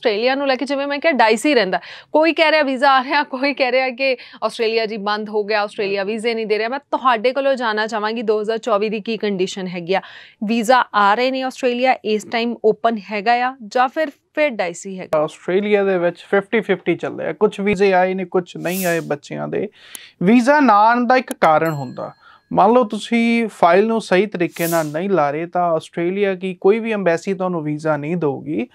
Australia ਨੂੰ ਲੈ ਕੇ ਜਿਵੇਂ ਮੈਂ ਕਿਹਾ ਡਾਈਸੀ ਰਹਿੰਦਾ ਕੋਈ ਕਹਿ ਰਿਹਾ ਵੀਜ਼ਾ ਆ ਰਿਹਾ ਕੋਈ ਕਹਿ ਰਿਹਾ ਕਿ ਆਸਟ੍ਰੇਲੀਆ ਜੀ ਬੰਦ ਹੋ ਗਿਆ ਆਸਟ੍ਰੇਲੀਆ ਵੀਜ਼ੇ ਨਹੀਂ ਦੇ ਰਿਹਾ ਮੈਂ ਤੁਹਾਡੇ ਕੋਲੋਂ ਜਾਣਾ ਚਾਹਾਂਗੀ 2024 ਦੀ ਕੀ ਕੰਡੀਸ਼ਨ ਹੈਗੀ ਆ ਵੀਜ਼ਾ ਆ ਰਹੇ ਨੇ ਆਸਟ੍ਰੇਲੀਆ ਇਸ ਟਾਈਮ ਓਪਨ ਹੈਗਾ ਆ ਜਾਂ ਫਿਰ ਫਿਰ ਡਾਈਸੀ ਹੈਗਾ ਆਸਟ੍ਰੇਲੀਆ ਦੇ ਵਿੱਚ 50-50 ਚੱਲ ਰਿਹਾ ਕੁਝ ਵੀਜ਼ੇ ਆਏ ਨੇ ਕੁਝ ਨਹੀਂ ਆਏ ਬੱਚਿਆਂ ਦੇ ਵੀਜ਼ਾ ਨਾ ਆਣ ਦਾ ਇੱਕ ਕਾਰਨ ਹੁੰਦਾ ਮੰਨ ਲਓ ਤੁਸੀਂ ਫਾਈਲ ਨੂੰ ਸਹੀ ਤਰੀਕੇ ਨਾਲ ਨਹੀਂ ਲਾ ਰਹੇ ਤਾਂ ਆਸਟ੍ਰੇਲੀਆ ਕੀ ਕੋਈ ਵੀ ਐਮਬੈਸੀ ਤੁਹਾਨੂੰ ਵੀਜ਼ਾ ਨਹੀਂ ਦੇਊਗੀ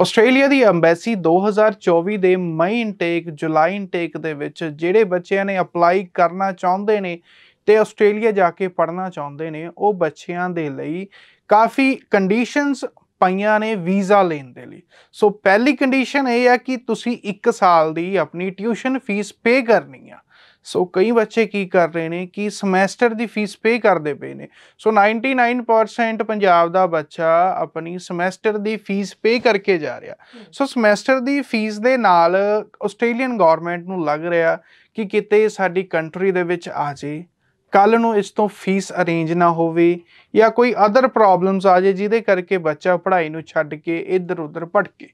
ਆਸਟ੍ਰੇਲੀਆ ਦੀ ਐਮਬੈਸੀ 2024 ਦੇ ਮਈ ਇਨਟੇਕ ਜੁਲਾਈ ਇਨਟੇਕ ਦੇ ਵਿੱਚ ਜਿਹੜੇ ਬੱਚਿਆਂ ਨੇ ਅਪਲਾਈ ਕਰਨਾ ਚਾਹੁੰਦੇ ਨੇ ਤੇ ਆਸਟ੍ਰੇਲੀਆ ਜਾ ਕੇ ਪੜ੍ਹਨਾ ਚਾਹੁੰਦੇ ਨੇ ਉਹ ਬੱਚਿਆਂ ਦੇ ਲਈ ਕਾਫੀ ਕੰਡੀਸ਼ਨਸ ਪਈਆਂ ਨੇ ਵੀਜ਼ਾ ਲੈਣ ਦੇ ਲਈ ਸੋ ਪਹਿਲੀ ਕੰਡੀਸ਼ਨ ਇਹ ਹੈ ਕਿ ਤੁਸੀਂ 1 ਸਾਲ ਦੀ ਆਪਣੀ ਟਿਊਸ਼ਨ ਫੀਸ ਪੇ ਕਰਨੀ ਆ ਸੋ ਕਈ ਬੱਚੇ ਕੀ ਕਰ ਰਹੇ ਨੇ ਕਿ ਸਮੈਸਟਰ ਦੀ ਫੀਸ ਪੇ ਕਰਦੇ ਪਏ ਨੇ ਸੋ 99% ਪੰਜਾਬ ਦਾ ਬੱਚਾ ਆਪਣੀ ਸਮੈਸਟਰ ਦੀ ਫੀਸ ਪੇ ਕਰਕੇ ਜਾ ਰਿਹਾ ਸੋ ਸਮੈਸਟਰ ਦੀ ਫੀਸ ਦੇ ਨਾਲ ਆਸਟ੍ਰੇਲੀਅਨ ਗਵਰਨਮੈਂਟ ਨੂੰ ਲੱਗ ਰਿਹਾ ਕਿ ਕਿਤੇ ਸਾਡੀ ਕੰਟਰੀ ਦੇ ਵਿੱਚ ਆ ਜੇ ਕੱਲ ਨੂੰ ਇਸ ਤੋਂ ਫੀਸ ਅਰੇਂਜ ਨਾ ਹੋਵੇ ਜਾਂ ਕੋਈ ਅਦਰ ਪ੍ਰੋਬਲਮਸ ਆ ਜੇ ਜਿਹਦੇ ਕਰਕੇ ਬੱਚਾ ਪੜ੍ਹਾਈ ਨੂੰ ਛੱਡ ਕੇ ਇੱਧਰ ਉੱਧਰ ਭਟਕੇ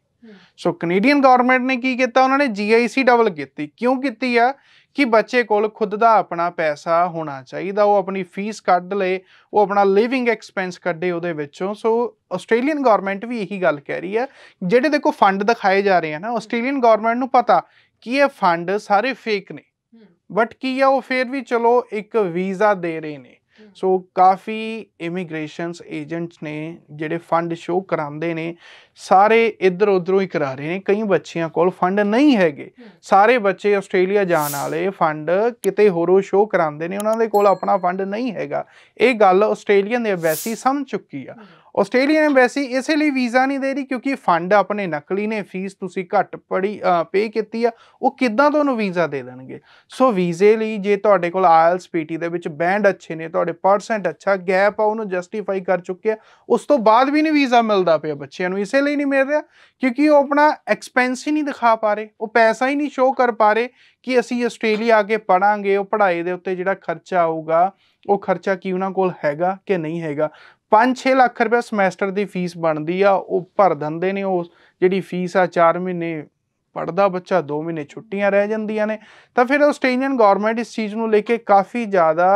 ਸੋ ਕੈਨੇਡੀਅਨ ਗਵਰਨਮੈਂਟ ਨੇ ਕੀ ਕੀਤਾ ਉਹਨਾਂ ਨੇ ਜੀਆਈਸੀ ਡਬਲ ਕੀਤੀ ਕਿਉਂ ਕੀਤੀ ਆ ਕਿ ਬੱਚੇ ਕੋਲ ਖੁਦ ਦਾ ਆਪਣਾ ਪੈਸਾ ਹੋਣਾ ਚਾਹੀਦਾ ਉਹ ਆਪਣੀ ਫੀਸ ਕੱਢ ਲੇ ਉਹ ਆਪਣਾ ਲਿਵਿੰਗ ਐਕਸਪੈਂਸ ਕੱਢੇ ਉਹਦੇ ਵਿੱਚੋਂ ਸੋ ਆਸਟ੍ਰੇਲੀਅਨ ਗਵਰਨਮੈਂਟ ਵੀ ਇਹੀ ਗੱਲ ਕਹਿ ਰਹੀ ਹੈ ਜਿਹੜੇ ਦੇਖੋ ਫੰਡ ਦਿਖਾਏ ਜਾ ਰਹੇ ਆ ਨਾ ਆਸਟ੍ਰੇਲੀਅਨ ਗਵਰਨਮੈਂਟ ਨੂੰ ਪਤਾ ਕਿ ਇਹ ਫੰਡ ਸਾਰੇ ਫੇਕ ਨੇ ਬਟ ਕੀ ਆ ਉਹ ਫੇਰ ਵੀ ਚਲੋ ਇੱਕ ਵੀਜ਼ਾ ਦੇ ਰਹੇ ਨੇ ਸੋ ਕਾਫੀ ਇਮੀਗ੍ਰੇਸ਼ਨਸ ਏਜੰਟਸ ਨੇ ਜਿਹੜੇ ਫੰਡ ਸ਼ੋ ਕਰਾਉਂਦੇ ਨੇ ਸਾਰੇ ਇੱਧਰ ਉੱਧਰੋਂ ਹੀ ਕਰਾ ਰਹੇ ਨੇ ਕਈ ਬੱਚਿਆਂ ਕੋਲ ਫੰਡ ਨਹੀਂ ਹੈਗੇ ਸਾਰੇ ਬੱਚੇ ਆਸਟ੍ਰੇਲੀਆ ਜਾਣ ਵਾਲੇ ਫੰਡ ਕਿਤੇ ਹੋਰੋਂ ਸ਼ੋ ਕਰਾਉਂਦੇ ਨੇ ਉਹਨਾਂ ਦੇ ਕੋਲ ਆਪਣਾ ਫੰਡ ਨਹੀਂ ਹੈਗਾ ਇਹ ਗੱਲ ਆਸਟ੍ਰੇਲੀਅਨ ਦੇ ਐਮਬੈਸੀ ਸਮਝ ਚੁੱਕੀ ਆ ਆਸਟ੍ਰੇਲੀਆ ਐਮਬੈਸੀ ਇਸੇ ਲਈ ਵੀਜ਼ਾ ਨਹੀਂ ਦੇ ਰਹੀ ਕਿਉਂਕਿ ਫੰਡ ਆਪਣੇ ਨਕਲੀ ਨੇ ਫੀਸ ਤੁਸੀਂ ਘੱਟ ਪੜੀ ਪੇ ਕੀਤੀ ਆ ਉਹ ਕਿਦਾਂ ਤੁਹਾਨੂੰ ਵੀਜ਼ਾ ਦੇ ਦੇਣਗੇ ਸੋ ਵੀਜ਼ੇ ਲਈ ਜੇ ਤੁਹਾਡੇ ਕੋਲ ਆਇਲਸ ਪੀਟੀ ਦੇ ਵਿੱਚ ਬੈਂਡ ਅੱਛੇ ਨੇ ਤੁਹਾਡੇ ਪਰਸੈਂਟ ਅੱਛਾ ਗੈਪ ਆ ਉਹਨੂੰ ਜਸਟੀਫਾਈ ਕਰ ਚੁੱਕੇ ਆ ਉਸ ਤੋਂ ਬਾਅਦ ਵੀ ਨਹੀਂ ਵੀਜ਼ਾ ਮਿਲਦਾ ਪਿਆ ਬੱਚਿਆਂ ਨੂੰ ਇਸੇ ਲਈ ਨਹੀਂ ਮਿਲ ਰਿਹਾ ਕਿਉਂਕਿ ਉਹ ਆਪਣਾ ਐਕਸਪੈਂਸ ਹੀ ਨਹੀਂ ਦਿਖਾ ਪਾ ਰਹੇ ਉਹ ਪੈਸਾ ਹੀ ਨਹੀਂ ਸ਼ੋਅ ਕਰ ਪਾ ਰਹੇ ਕਿ ਅਸੀਂ ਆਸਟ੍ਰੇਲੀਆ ਆ ਕੇ ਪੜਾਂਗੇ ਉਹ ਪੜ੍ਹਾਈ ਦੇ ਉੱਤੇ ਜਿਹੜਾ ਖਰਚਾ ਆਊਗਾ ਉਹ ਖਰਚਾ ਕੀ ਉਹਨਾਂ ਕੋਲ ਹੈਗਾ ਕਿ ਨਹੀਂ ਹੈਗਾ 5-6 ਲੱਖ ਰੁਪਏ ਸਮੈਸਟਰ ਦੀ ਫੀਸ ਬਣਦੀ ਆ ਉਹ ਭਰ ਦਿੰਦੇ ਨੇ ਉਹ ਜਿਹੜੀ ਫੀਸ ਆ 4 ਮਹੀਨੇ ਪੜਦਾ ਬੱਚਾ 2 ਮਹੀਨੇ ਛੁੱਟੀਆਂ ਰਹਿ ਜਾਂਦੀਆਂ ਨੇ ਤਾਂ ਫਿਰ ਆਸਟ੍ਰੇਲੀਅਨ ਗਵਰਨਮੈਂਟ ਇਸ ਚੀਜ਼ ਨੂੰ ਲੈ ਕੇ ਕਾਫੀ ਜ਼ਿਆਦਾ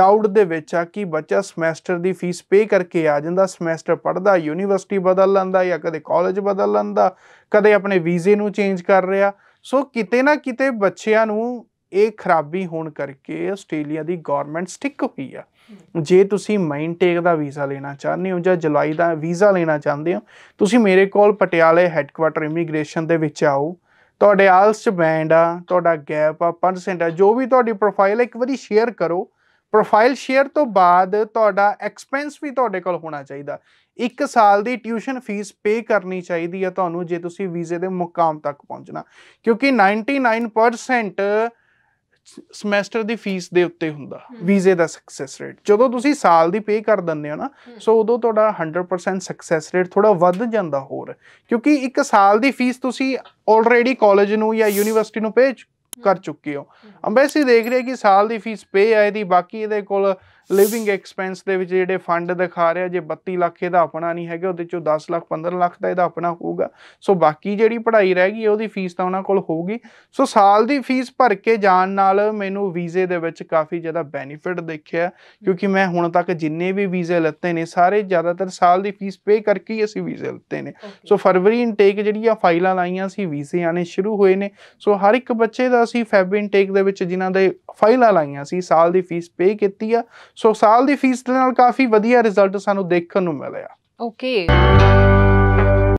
ਡਾਊਟ ਦੇ ਵਿੱਚ ਆ ਕਿ ਬੱਚਾ ਸਮੈਸਟਰ ਦੀ ਫੀਸ ਪੇ ਕਰਕੇ ਆ ਜਾਂਦਾ ਸਮੈਸਟਰ ਪੜਦਾ ਯੂਨੀਵਰਸਿਟੀ ਬਦਲ ਲੈਂਦਾ ਜਾਂ ਕਦੇ ਕਾਲਜ ਬਦਲ ਲੈਂਦਾ ਕਦੇ ਆਪਣੇ ਵੀਜ਼ੇ ਨੂੰ ਚੇਂਜ ਕਰ ਰਿਹਾ ਸੋ ਕਿਤੇ ਨਾ ਕਿਤੇ ਬੱਚਿਆਂ ਨੂੰ ਇਹ ਖਰਾਬੀ ਹੋਣ ਕਰਕੇ ਆਸਟ੍ਰੇਲੀਆ ਦੀ ਗਵਰਨਮੈਂਟ ਸਟਿਕ ਹੋਈ ਆ ਜੇ ਤੁਸੀਂ ਮਾਈਨ ਟੇਕ ਦਾ ਵੀਜ਼ਾ ਲੈਣਾ ਚਾਹੁੰਦੇ ਹੋ ਜਾਂ ਜੁਲਾਈ ਦਾ ਵੀਜ਼ਾ ਲੈਣਾ ਚਾਹੁੰਦੇ ਹੋ ਤੁਸੀਂ ਮੇਰੇ ਕੋਲ ਪਟਿਆਲੇ ਹੈੱਡਕੁਆਟਰ ਇਮੀਗ੍ਰੇਸ਼ਨ ਦੇ ਵਿੱਚ ਆਓ ਤੁਹਾਡੇ ਆਲਸ ਚ ਬੈਂਡ ਆ ਤੁਹਾਡਾ ਗੈਪ ਆ 5% ਆ ਜੋ ਵੀ ਤੁਹਾਡੀ ਪ੍ਰੋਫਾਈਲ ਇੱਕ ਵਾਰੀ ਸ਼ੇਅਰ ਕਰੋ ਪ੍ਰੋਫਾਈਲ ਸ਼ੇਅਰ ਤੋਂ ਬਾਅਦ ਤੁਹਾਡਾ ਐਕਸਪੈਂਸ ਵੀ ਤੁਹਾਡੇ ਕੋਲ ਹੋਣਾ ਚਾਹੀਦਾ ਇੱਕ ਸਾਲ ਦੀ ਟਿਊਸ਼ਨ ਫੀਸ ਪੇ ਕਰਨੀ ਚਾਹੀਦੀ ਹੈ ਤੁਹਾਨੂੰ ਜੇ ਤੁਸੀਂ ਵੀਜ਼ੇ ਦੇ ਮੁਕਾਮ ਤੱਕ ਪਹੁੰਚਣਾ ਕਿਉਂਕਿ 99% ਸਮੈਸਟਰ ਦੀ ਫੀਸ ਦੇ ਉੱਤੇ ਹੁੰਦਾ ਵੀਜ਼ੇ ਦਾ ਸਕਸੈਸ ਰੇਟ ਜਦੋਂ ਤੁਸੀਂ ਸਾਲ ਦੀ ਪੇ ਕਰ ਦਿੰਦੇ ਹੋ ਨਾ ਸੋ ਉਦੋਂ ਤੁਹਾਡਾ 100% ਸਕਸੈਸ ਰੇਟ ਥੋੜਾ ਵੱਧ ਜਾਂਦਾ ਹੋਰ ਕਿਉਂਕਿ ਇੱਕ ਸਾਲ ਦੀ ਫੀਸ ਤੁਸੀਂ ਆਲਰੇਡੀ ਕਾਲਜ ਨੂੰ ਜਾਂ ਯੂਨੀਵਰਸਿਟੀ ਨੂੰ ਪੇ ਕਰ ਚੁੱਕੇ ਹੋ ਅੰਬੈਸੀ ਦੇਖ ਰਹੀ ਹੈ ਕਿ ਸਾਲ ਦੀ ਫੀਸ ਪੇ ਆ ਇਹਦੀ ਬਾਕੀ ਇਹਦੇ ਕੋਲ ਲਿਵਿੰਗ ਐਕਸਪੈਂਸ ਦੇ ਵਿੱਚ ਜਿਹੜੇ ਫੰਡ ਦਿਖਾ ਰਿਹਾ ਜੇ 32 ਲੱਖ ਇਹਦਾ ਆਪਣਾ ਨਹੀਂ ਹੈਗਾ ਉਹਦੇ ਚੋਂ 10 ਲੱਖ 15 ਲੱਖ ਦਾ ਇਹਦਾ ਆਪਣਾ ਹੋਊਗਾ ਸੋ ਬਾਕੀ ਜਿਹੜੀ ਪੜ੍ਹਾਈ ਰਹਿ ਗਈ ਉਹਦੀ ਫੀਸ ਤਾਂ ਉਹਨਾਂ ਕੋਲ ਹੋਊਗੀ ਸੋ ਸਾਲ ਦੀ ਫੀਸ ਭਰ ਕੇ ਜਾਣ ਨਾਲ ਮੈਨੂੰ ਵੀਜ਼ੇ ਦੇ ਵਿੱਚ ਕਾਫੀ ਜ਼ਿਆਦਾ ਬੈਨੀਫਿਟ ਦੇਖਿਆ ਕਿਉਂਕਿ ਮੈਂ ਹੁਣ ਤੱਕ ਜਿੰਨੇ ਵੀ ਵੀਜ਼ੇ ਲੱਤੇ ਨੇ ਸਾਰੇ ਜ਼ਿਆਦਾਤਰ ਸਾਲ ਦੀ ਫੀਸ ਪੇ ਕਰਕੇ ਹੀ ਅਸੀਂ ਵੀਜ਼ੇ ਲੱਤੇ ਨੇ ਸੋ ਫਰਵਰੀ ਇਨਟੇਕ ਜਿਹੜੀਆਂ ਫਾਈਲਾਂ ਲਾਈਆਂ ਸੀ ਵੀਜ਼ੇ ਆਨੇ ਸ਼ੁਰੂ ਹੋਏ ਨੇ ਸੋ ਹਰ ਇੱਕ ਬੱਚੇ ਦਾ ਕੀਤਾ ਸੀ ਫੈਬ ਇਨਟੇਕ ਦੇ ਵਿੱਚ ਜਿਨ੍ਹਾਂ ਦੇ ਫਾਈਲਾਂ ਲਾਈਆਂ ਸੀ ਸਾਲ ਦੀ ਫੀਸ ਪੇ ਕੀਤੀ ਆ ਸੋ ਸਾਲ ਦੀ ਫੀਸ ਦੇ ਨਾਲ ਕਾਫੀ ਵਧੀਆ ਰਿਜ਼ਲਟ ਸਾਨੂੰ ਦੇਖਣ ਨੂੰ ਮਿਲਿਆ ਓਕੇ